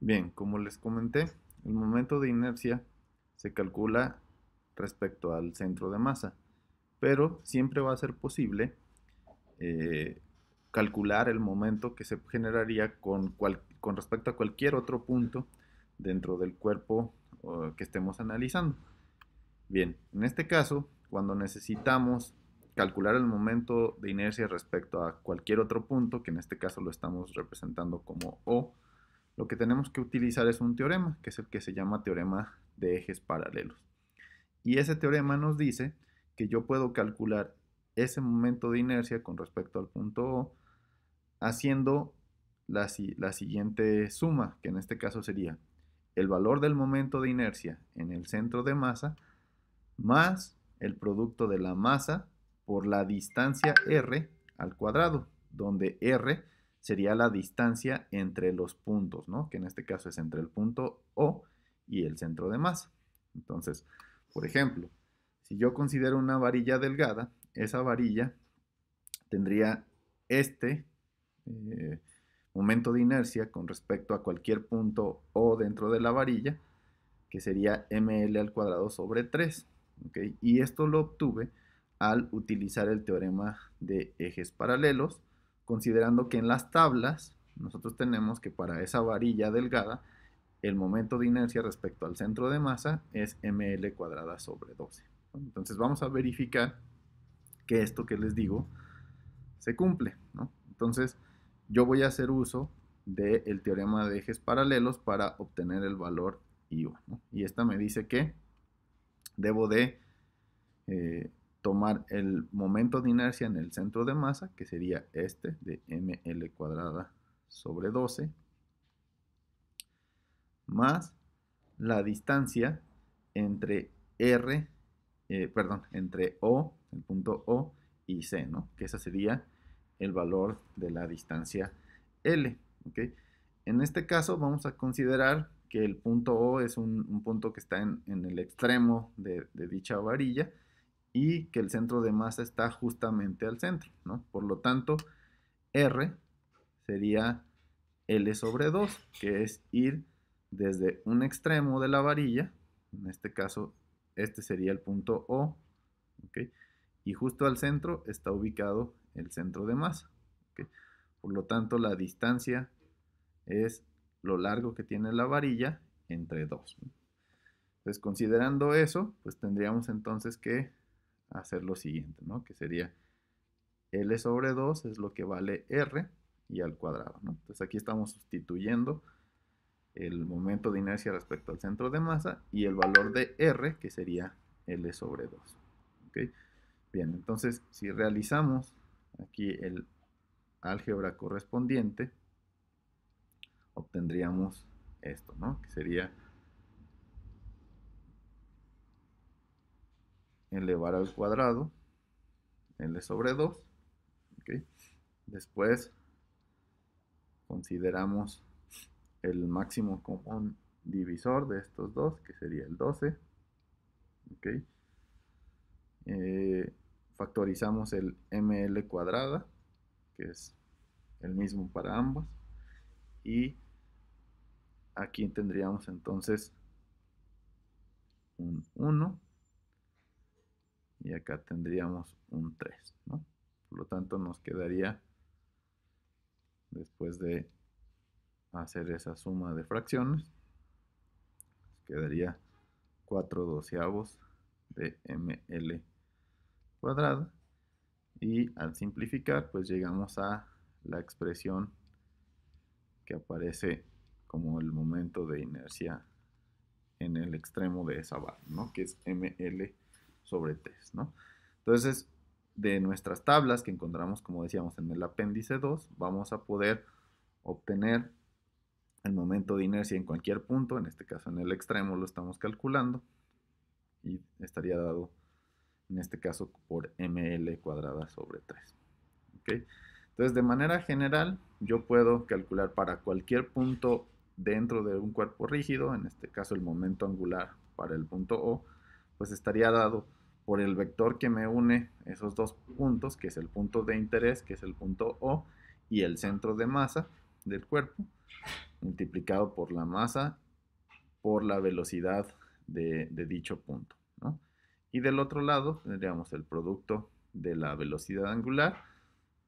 Bien, como les comenté, el momento de inercia se calcula respecto al centro de masa, pero siempre va a ser posible eh, calcular el momento que se generaría con, con, respecto a cualquier otro punto dentro del cuerpo que estemos analizando. Bien, en este caso, cuando necesitamos calcular el momento de inercia respecto a cualquier otro punto, que en este caso lo estamos representando como O, lo que tenemos que utilizar es un teorema, que es el que se llama teorema de ejes paralelos. Y ese teorema nos dice que yo puedo calcular ese momento de inercia con respecto al punto O haciendo la, siguiente suma, que en este caso sería el valor del momento de inercia en el centro de masa más el producto de la masa por la distancia r al cuadrado, donde r sería la distancia entre los puntos, ¿no? Que en este caso es entre el punto O y el centro de masa. Entonces, por ejemplo, si yo considero una varilla delgada, esa varilla tendría este eh, momento de inercia con respecto a cualquier punto O dentro de la varilla, que sería ml al cuadrado sobre 3. Y esto lo obtuve al utilizar el teorema de ejes paralelos, considerando que en las tablas nosotros tenemos que para esa varilla delgada, el momento de inercia respecto al centro de masa es ml cuadrada sobre 12. Entonces vamos a verificar que esto que les digo se cumple. Entonces yo voy a hacer uso del teorema de ejes paralelos para obtener el valor I1. Y esta me dice que debo de eh, tomar el momento de inercia en el centro de masa, que sería este de ml cuadrada sobre 12, más la distancia entre R, eh, perdón, entre O, el punto O y C, ¿no? Que ese sería el valor de la distancia L, ¿ok? En este caso vamos a considerar que el punto O es un, punto que está en, el extremo de dicha varilla, y que el centro de masa está justamente al centro, ¿no? Por lo tanto, R sería L sobre 2, que es ir desde un extremo de la varilla, en este caso este sería el punto O, y justo al centro está ubicado el centro de masa. Por lo tanto, la distancia es lo largo que tiene la varilla entre 2. Entonces, considerando eso, pues tendríamos entonces que hacer lo siguiente, ¿no? Que sería L sobre 2 es lo que vale R y al cuadrado, ¿no? Entonces aquí estamos sustituyendo el momento de inercia respecto al centro de masa y el valor de R, que sería L sobre 2. Bien, entonces si realizamos aquí el álgebra correspondiente, obtendríamos esto, ¿no? Que sería elevar al cuadrado, L sobre 2. Después consideramos el máximo común divisor de estos dos, que sería el 12. Eh, factorizamos el ml cuadrada, que es el mismo para ambos Y aquí tendríamos entonces un 1 y acá tendríamos un 3, ¿no? Por lo tanto nos quedaría, después de hacer esa suma de fracciones, quedaría 4 doceavos de ml cuadrada y al simplificar pues llegamos a la expresión que aparece como el momento de inercia en el extremo de esa barra, ¿no? que es ml sobre 3, ¿no? Entonces, de nuestras tablas que encontramos, como decíamos, en el apéndice 2, vamos a poder obtener el momento de inercia en cualquier punto, en este caso en el extremo lo estamos calculando, y estaría dado, en este caso, por ml cuadrada sobre 3. Entonces, de manera general, yo puedo calcular para cualquier punto dentro de un cuerpo rígido, en este caso el momento angular para el punto O, pues estaría dado por el vector que me une esos dos puntos, que es el punto de interés, que es el punto O, y el centro de masa del cuerpo, multiplicado por la masa por la velocidad de, dicho punto. ¿no? Y del otro lado tendríamos el producto de la velocidad angular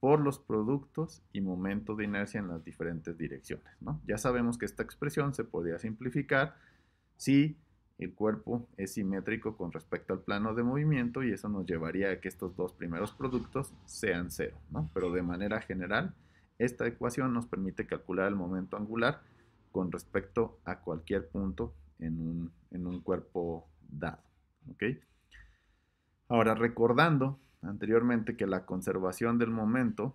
por los productos y momento de inercia en las diferentes direcciones. ¿no? Ya sabemos que esta expresión se podría simplificar si el cuerpo es simétrico con respecto al plano de movimiento y eso nos llevaría a que estos dos primeros productos sean cero, ¿no? Pero de manera general, esta ecuación nos permite calcular el momento angular con respecto a cualquier punto en un, cuerpo dado, ¿ok? Ahora, recordando anteriormente que la conservación del momento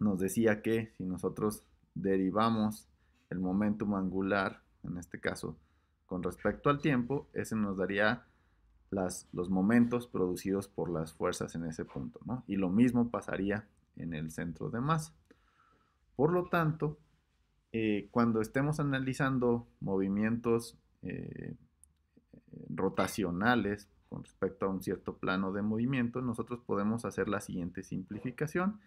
nos decía que si nosotros derivamos el momentum angular, en este caso, con respecto al tiempo, ese nos daría los momentos producidos por las fuerzas en ese punto, ¿no? Y lo mismo pasaría en el centro de masa. Por lo tanto, eh, cuando estemos analizando movimientos eh, rotacionales con respecto a un cierto plano de movimiento, nosotros podemos hacer la siguiente simplificación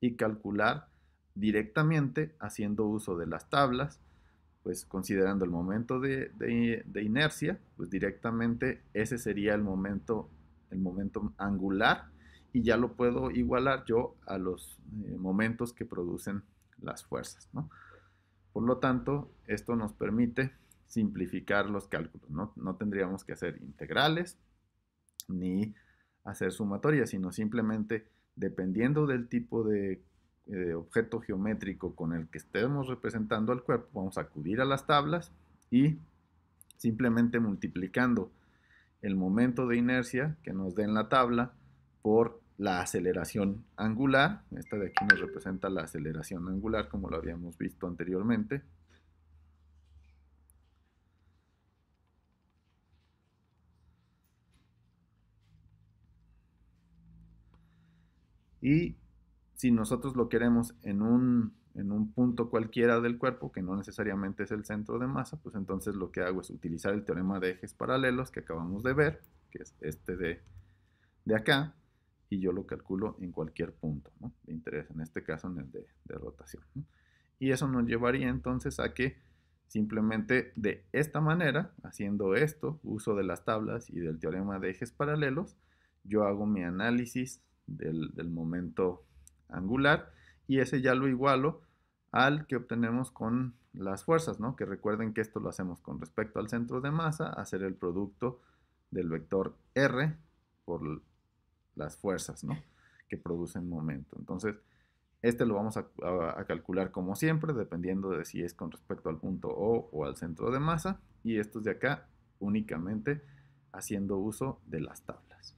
y calcular directamente haciendo uso de las tablas pues considerando el momento de, inercia, pues directamente ese sería el momento, el momento angular y ya lo puedo igualar yo a los eh, momentos que producen las fuerzas, ¿no? Por lo tanto, esto nos permite simplificar los cálculos, ¿no? no tendríamos que hacer integrales ni hacer sumatorias, sino simplemente dependiendo del tipo de eh, objeto geométrico con el que estemos representando al cuerpo, vamos a acudir a las tablas y simplemente multiplicando el momento de inercia que nos dé en la tabla por la aceleración angular. Esta de aquí nos representa la aceleración angular como lo habíamos visto anteriormente. Y si nosotros lo queremos en un, punto cualquiera del cuerpo, que no necesariamente es el centro de masa, pues entonces lo que hago es utilizar el teorema de ejes paralelos que acabamos de ver, que es este de, de acá, y yo lo calculo en cualquier punto de interés, en este caso en el de, rotación. Y eso nos llevaría entonces a que simplemente de esta manera, haciendo esto, uso de las tablas y del teorema de ejes paralelos, yo hago mi análisis del, del momento angular y ese ya lo igualo al que obtenemos con las fuerzas, ¿no? Que recuerden que esto lo hacemos con respecto al centro de masa, hacer el producto del vector R por las fuerzas, ¿no? Que producen momento. Entonces, este lo vamos a, calcular como siempre, dependiendo de si es con respecto al punto O o al centro de masa, y estos de acá únicamente haciendo uso de las tablas.